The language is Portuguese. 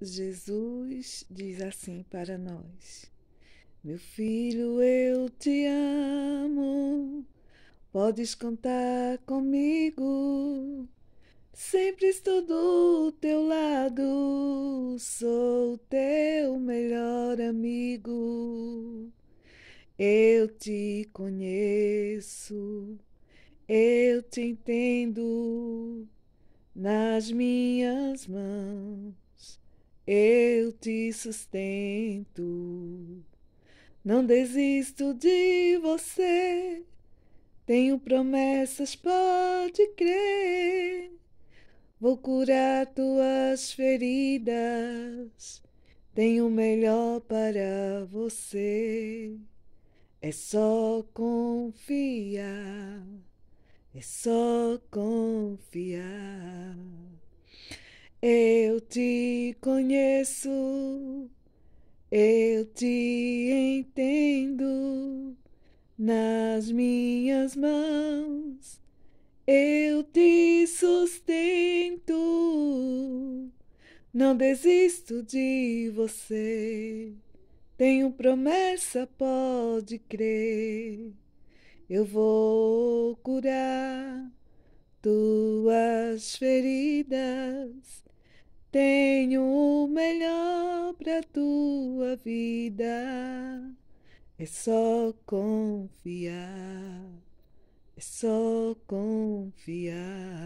Jesus diz assim para nós: Meu filho, eu te amo, podes contar comigo. Sempre estou do teu lado, sou teu melhor amigo. Eu te conheço, eu te entendo nas minhas mãos eu te sustento. Não desisto de você, tenho promessas, pode crer. Vou curar tuas feridas, tenho o melhor para você. É só confiar, é só confiar. Eu te conheço, eu te entendo, nas minhas mãos eu te sustento. Não desisto de você, tenho promessa, pode crer. Eu vou curar tuas feridas tenho o melhor para tua vida. É só confiar, é só confiar.